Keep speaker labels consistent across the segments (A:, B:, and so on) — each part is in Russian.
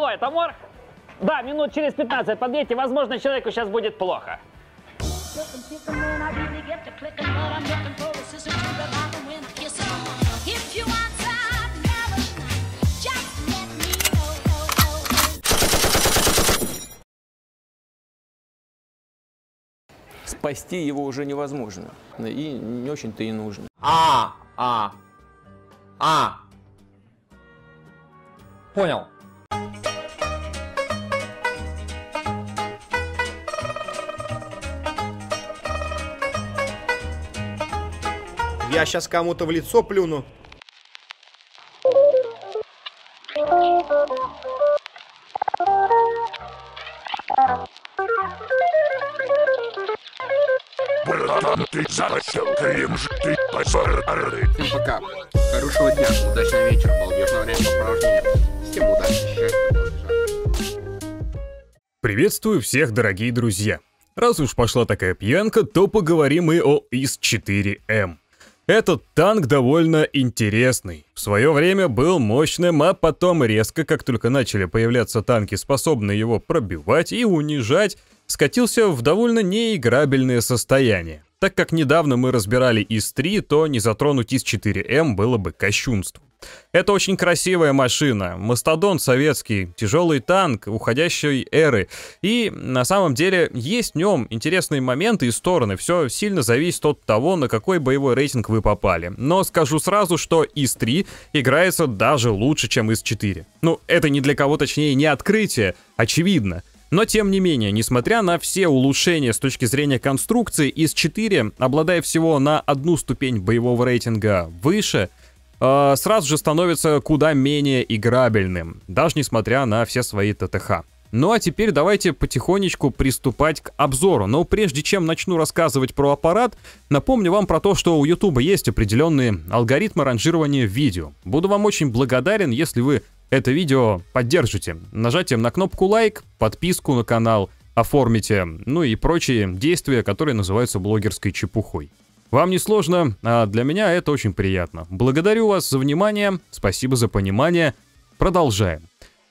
A: Алло, это Морг? Да, минут через 15 подъедьте, возможно, человеку сейчас будет плохо. Спасти его уже невозможно. И не очень-то и нужно. А, а, а. Понял. Я сейчас кому-то в лицо плюну. Братан, ты зачем кринж, ты позорный. Всем ну, пока. Хорошего дня, удачного вечера, балдежного времяпровождения. Всем удачи, счастья, Приветствую всех, дорогие друзья. Раз уж пошла такая пьянка, то поговорим и о ИС-4М. Этот танк довольно интересный. В свое время был мощным, а потом резко, как только начали появляться танки, способные его пробивать и унижать, скатился в довольно неиграбельное состояние. Так как недавно мы разбирали ИС-3, то не затронуть ИС-4М было бы кощунством. Это очень красивая машина, мастодон советский, тяжелый танк уходящей эры. И на самом деле есть в нем интересные моменты и стороны. Все сильно зависит от того, на какой боевой рейтинг вы попали. Но скажу сразу, что ИС-3 играется даже лучше, чем ИС-4. Ну, это ни для кого точнее не открытие, очевидно. Но тем не менее, несмотря на все улучшения с точки зрения конструкции, из 4, обладая всего на одну ступень боевого рейтинга выше, Э, сразу же становится куда менее играбельным, даже несмотря на все свои ТТХ. Ну а теперь давайте потихонечку приступать к обзору. Но прежде чем начну рассказывать про аппарат, напомню вам про то, что у YouTube есть определенные алгоритмы ранжирования видео. Буду вам очень благодарен, если вы это видео поддержите нажатием на кнопку лайк, подписку на канал, оформите, ну и прочие действия, которые называются блогерской чепухой. Вам не сложно, а для меня это очень приятно. Благодарю вас за внимание, спасибо за понимание. Продолжаем.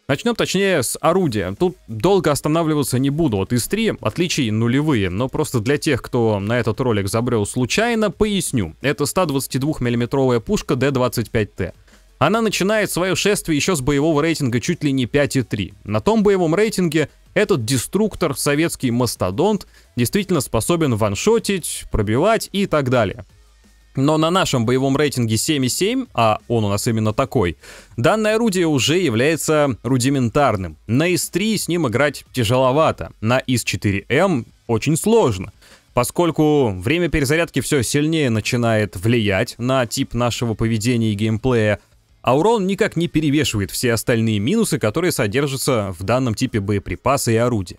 A: Начнем точнее с орудия. Тут долго останавливаться не буду. От ИС-3 отличий нулевые, но просто для тех, кто на этот ролик забрел случайно, поясню. Это 122 миллиметровая пушка D25T. Она начинает свое шествие еще с боевого рейтинга чуть ли не 5,3. На том боевом рейтинге этот деструктор, советский мастодонт, действительно способен ваншотить, пробивать и так далее. Но на нашем боевом рейтинге 7,7, а он у нас именно такой, данное орудие уже является рудиментарным. На ИС-3 с ним играть тяжеловато, на ИС-4М эм очень сложно. Поскольку время перезарядки все сильнее начинает влиять на тип нашего поведения и геймплея, Аурон никак не перевешивает все остальные минусы, которые содержатся в данном типе боеприпаса и орудия.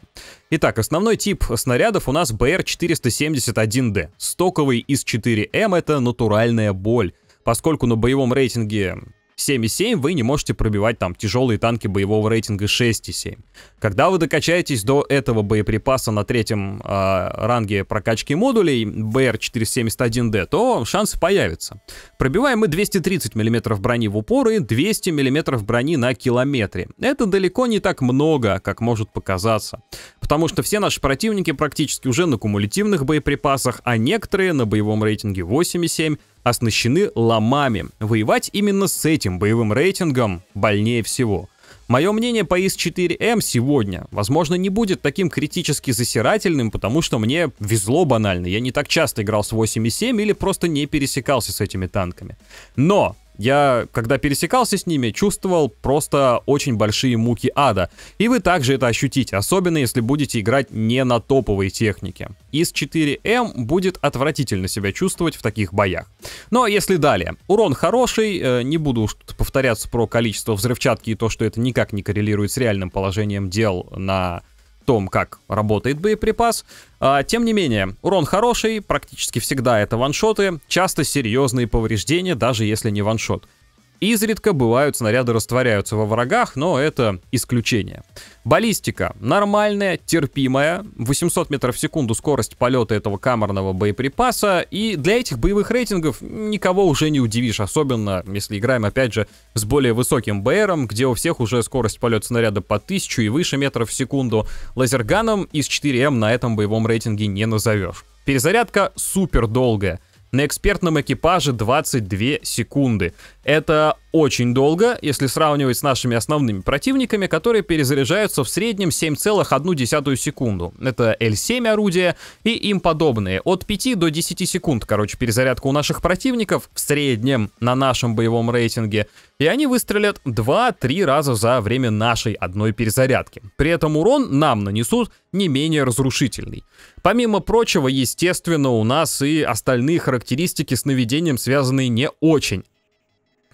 A: Итак, основной тип снарядов у нас БР-471Д. Стоковый из 4М — это натуральная боль, поскольку на боевом рейтинге 7,7 вы не можете пробивать там тяжелые танки боевого рейтинга 6,7. Когда вы докачаетесь до этого боеприпаса на третьем э, ранге прокачки модулей BR471D, то шансы появятся. Пробиваем мы 230 мм брони в упор и 200 мм брони на километре. Это далеко не так много, как может показаться. Потому что все наши противники практически уже на кумулятивных боеприпасах, а некоторые на боевом рейтинге 8,7 оснащены ломами. Воевать именно с этим боевым рейтингом больнее всего. Мое мнение по ИС-4М сегодня, возможно, не будет таким критически засирательным, потому что мне везло банально. Я не так часто играл с 8.7 или просто не пересекался с этими танками. Но я, когда пересекался с ними, чувствовал просто очень большие муки ада. И вы также это ощутите, особенно если будете играть не на топовой технике. Из 4М эм будет отвратительно себя чувствовать в таких боях. Но ну, а если далее. Урон хороший, э, не буду уж повторяться про количество взрывчатки и то, что это никак не коррелирует с реальным положением дел на том, как работает боеприпас. А, тем не менее, урон хороший, практически всегда это ваншоты, часто серьезные повреждения, даже если не ваншот. Изредка бывают снаряды растворяются во врагах, но это исключение. Баллистика нормальная, терпимая, 800 метров в секунду скорость полета этого камерного боеприпаса, и для этих боевых рейтингов никого уже не удивишь, особенно если играем опять же с более высоким БРом, где у всех уже скорость полета снаряда по 1000 и выше метров в секунду. Лазерганом из 4М эм на этом боевом рейтинге не назовешь. Перезарядка супер долгая. На экспертном экипаже 22 секунды. Это очень долго, если сравнивать с нашими основными противниками, которые перезаряжаются в среднем 7,1 секунду. Это L7 орудия и им подобные. От 5 до 10 секунд, короче, перезарядка у наших противников в среднем на нашем боевом рейтинге. И они выстрелят 2-3 раза за время нашей одной перезарядки. При этом урон нам нанесут не менее разрушительный. Помимо прочего, естественно, у нас и остальные характеристики с наведением связаны не очень.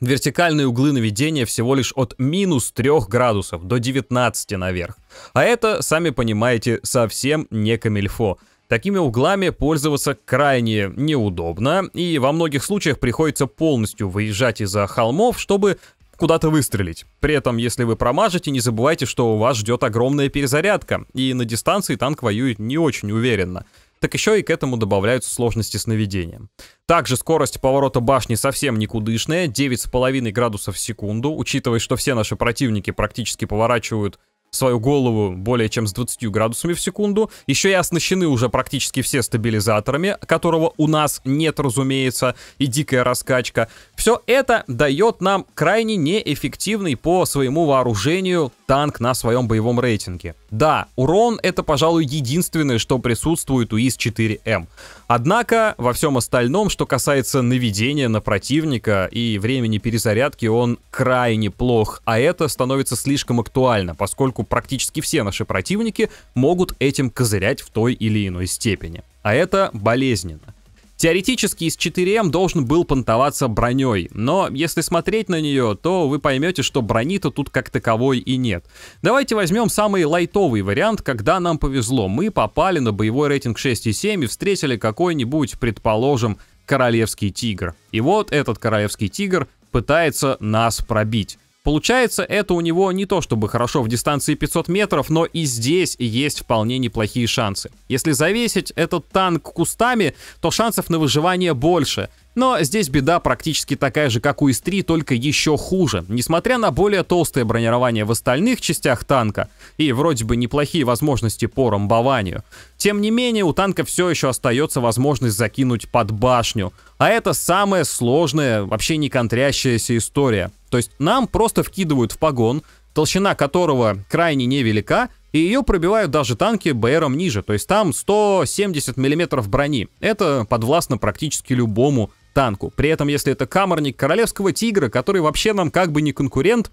A: Вертикальные углы наведения всего лишь от минус 3 градусов до 19 наверх. А это, сами понимаете, совсем не камильфо. Такими углами пользоваться крайне неудобно, и во многих случаях приходится полностью выезжать из-за холмов, чтобы куда-то выстрелить. При этом, если вы промажете, не забывайте, что у вас ждет огромная перезарядка, и на дистанции танк воюет не очень уверенно так еще и к этому добавляются сложности с наведением. Также скорость поворота башни совсем никудышная, 9,5 градусов в секунду, учитывая, что все наши противники практически поворачивают свою голову более чем с 20 градусами в секунду. Еще и оснащены уже практически все стабилизаторами, которого у нас нет, разумеется, и дикая раскачка. Все это дает нам крайне неэффективный по своему вооружению танк на своем боевом рейтинге. Да, урон это, пожалуй, единственное, что присутствует у ИС-4М. Однако, во всем остальном, что касается наведения на противника и времени перезарядки, он крайне плох, а это становится слишком актуально, поскольку практически все наши противники могут этим козырять в той или иной степени. А это болезненно. Теоретически из 4М должен был понтоваться броней, но если смотреть на нее, то вы поймете, что брони-то тут как таковой и нет. Давайте возьмем самый лайтовый вариант, когда нам повезло. Мы попали на боевой рейтинг 6,7 и встретили какой-нибудь, предположим, королевский тигр. И вот этот королевский тигр пытается нас пробить. Получается, это у него не то чтобы хорошо в дистанции 500 метров, но и здесь есть вполне неплохие шансы. Если завесить этот танк кустами, то шансов на выживание больше. Но здесь беда практически такая же, как у ИС-3, только еще хуже. Несмотря на более толстое бронирование в остальных частях танка и вроде бы неплохие возможности по ромбованию, тем не менее у танка все еще остается возможность закинуть под башню. А это самая сложная, вообще не контрящаяся история. То есть нам просто вкидывают в погон, толщина которого крайне невелика, и ее пробивают даже танки БРом ниже, то есть там 170 мм брони. Это подвластно практически любому танку. При этом, если это каморник королевского тигра, который вообще нам как бы не конкурент,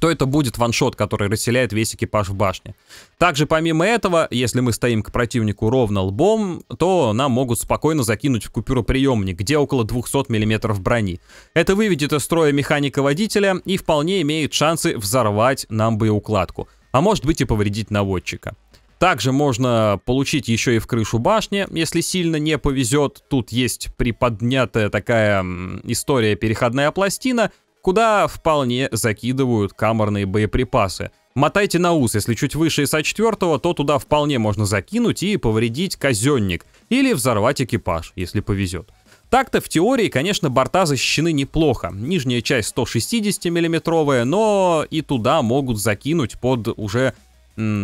A: то это будет ваншот, который расселяет весь экипаж в башне. Также помимо этого, если мы стоим к противнику ровно лбом, то нам могут спокойно закинуть в купюроприемник, где около 200 мм брони. Это выведет из строя механика-водителя и вполне имеет шансы взорвать нам боеукладку, а может быть и повредить наводчика. Также можно получить еще и в крышу башни, если сильно не повезет. Тут есть приподнятая такая история переходная пластина, куда вполне закидывают камерные боеприпасы. Мотайте на ус, если чуть выше со четвертого, то туда вполне можно закинуть и повредить казенник. Или взорвать экипаж, если повезет. Так-то в теории, конечно, борта защищены неплохо. Нижняя часть 160 миллиметровая, но и туда могут закинуть под уже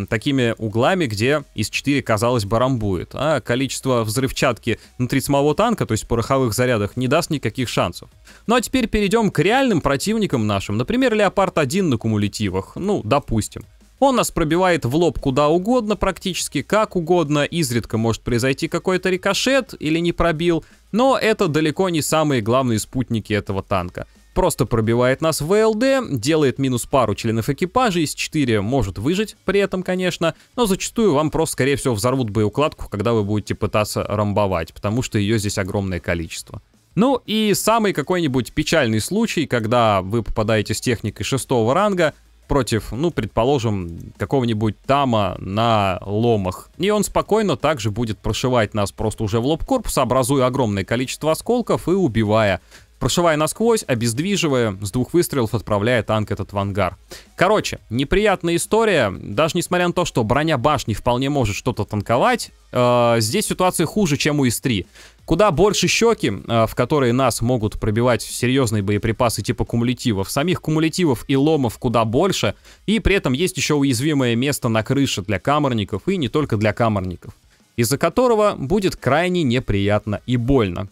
A: такими углами, где из 4, казалось, барамбует. А количество взрывчатки внутри самого танка, то есть пороховых зарядах, не даст никаких шансов. Ну а теперь перейдем к реальным противникам нашим. Например, Леопард-1 на кумулятивах. Ну, допустим. Он нас пробивает в лоб куда угодно, практически как угодно, изредка может произойти какой-то рикошет или не пробил, но это далеко не самые главные спутники этого танка просто пробивает нас в ВЛД, делает минус пару членов экипажа, из 4 может выжить при этом, конечно, но зачастую вам просто, скорее всего, взорвут боеукладку, когда вы будете пытаться ромбовать, потому что ее здесь огромное количество. Ну и самый какой-нибудь печальный случай, когда вы попадаете с техникой шестого ранга против, ну, предположим, какого-нибудь Тама на ломах. И он спокойно также будет прошивать нас просто уже в лоб корпуса, образуя огромное количество осколков и убивая прошивая насквозь, обездвиживая, с двух выстрелов отправляя танк этот в ангар. Короче, неприятная история, даже несмотря на то, что броня башни вполне может что-то танковать, э, здесь ситуация хуже, чем у ИС-3. Куда больше щеки, э, в которые нас могут пробивать серьезные боеприпасы типа кумулятивов, самих кумулятивов и ломов куда больше, и при этом есть еще уязвимое место на крыше для камерников, и не только для камерников из-за которого будет крайне неприятно и больно.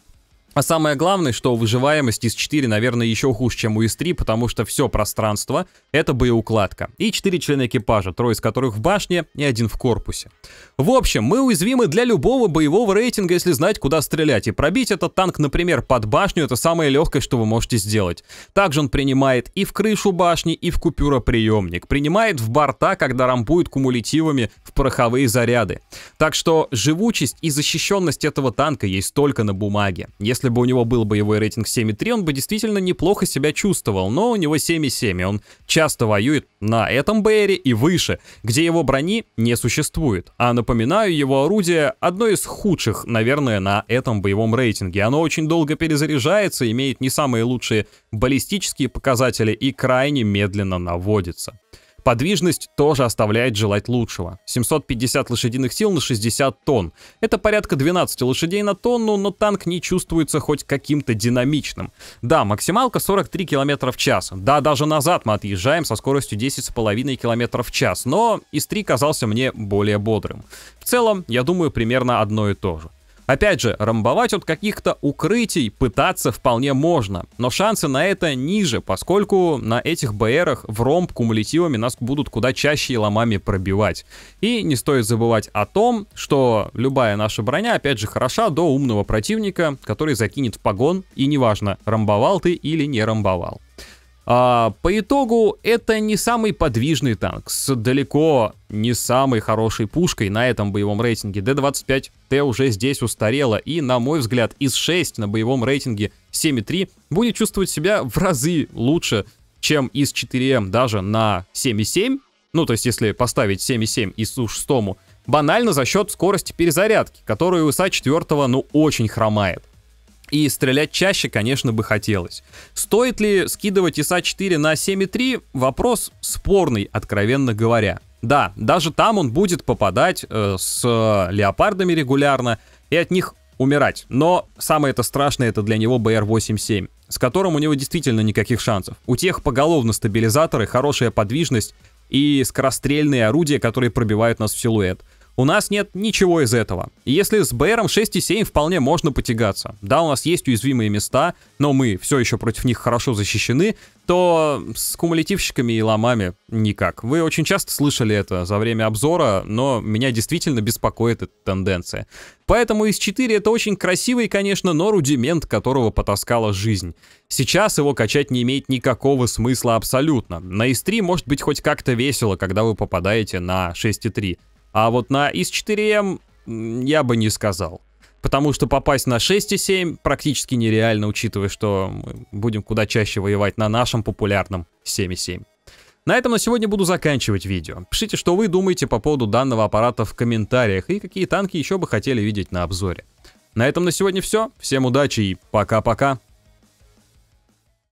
A: А самое главное, что выживаемость из 4, наверное, еще хуже, чем у ИС-3, потому что все пространство — это боеукладка. И 4 члена экипажа, трое из которых в башне и один в корпусе. В общем, мы уязвимы для любого боевого рейтинга, если знать, куда стрелять. И пробить этот танк, например, под башню — это самое легкое, что вы можете сделать. Также он принимает и в крышу башни, и в купюроприемник. Принимает в борта, когда рампует кумулятивами в пороховые заряды. Так что живучесть и защищенность этого танка есть только на бумаге. Если если бы у него был боевой рейтинг 7,3, он бы действительно неплохо себя чувствовал, но у него 7,7, он часто воюет на этом БРе и выше, где его брони не существует. А напоминаю, его орудие одно из худших, наверное, на этом боевом рейтинге. Оно очень долго перезаряжается, имеет не самые лучшие баллистические показатели и крайне медленно наводится. Подвижность тоже оставляет желать лучшего. 750 лошадиных сил на 60 тонн. Это порядка 12 лошадей на тонну, но танк не чувствуется хоть каким-то динамичным. Да, максималка 43 км в час. Да, даже назад мы отъезжаем со скоростью 10,5 км в час, но из 3 казался мне более бодрым. В целом, я думаю, примерно одно и то же. Опять же, ромбовать от каких-то укрытий пытаться вполне можно, но шансы на это ниже, поскольку на этих БРах в ромб кумулятивами нас будут куда чаще и ломами пробивать. И не стоит забывать о том, что любая наша броня, опять же, хороша до умного противника, который закинет в погон, и неважно, ромбовал ты или не ромбовал. А, по итогу это не самый подвижный танк, с далеко не самой хорошей пушкой на этом боевом рейтинге. D25T уже здесь устарела и, на мой взгляд, из 6 на боевом рейтинге 7.3 будет чувствовать себя в разы лучше, чем из 4М даже на 7.7. Ну, то есть, если поставить 7.7 и Су-6, банально за счет скорости перезарядки, которую у СА 4 ну очень хромает. И стрелять чаще, конечно, бы хотелось. Стоит ли скидывать ИСа 4 на 7.3? Вопрос спорный, откровенно говоря. Да, даже там он будет попадать э, с э, леопардами регулярно и от них умирать. Но самое это страшное это для него бр 87 с которым у него действительно никаких шансов. У тех поголовно стабилизаторы, хорошая подвижность и скорострельные орудия, которые пробивают нас в силуэт. У нас нет ничего из этого. если с БРом 6.7 вполне можно потягаться, да, у нас есть уязвимые места, но мы все еще против них хорошо защищены, то с кумулятивщиками и ломами никак. Вы очень часто слышали это за время обзора, но меня действительно беспокоит эта тенденция. Поэтому из 4 это очень красивый, конечно, но рудимент, которого потаскала жизнь. Сейчас его качать не имеет никакого смысла абсолютно. На S3 может быть хоть как-то весело, когда вы попадаете на 6.3. А вот на X4M эм, я бы не сказал. Потому что попасть на 6.7 практически нереально, учитывая, что мы будем куда чаще воевать на нашем популярном 7.7. На этом на сегодня буду заканчивать видео. Пишите, что вы думаете по поводу данного аппарата в комментариях и какие танки еще бы хотели видеть на обзоре. На этом на сегодня все. Всем удачи и пока-пока.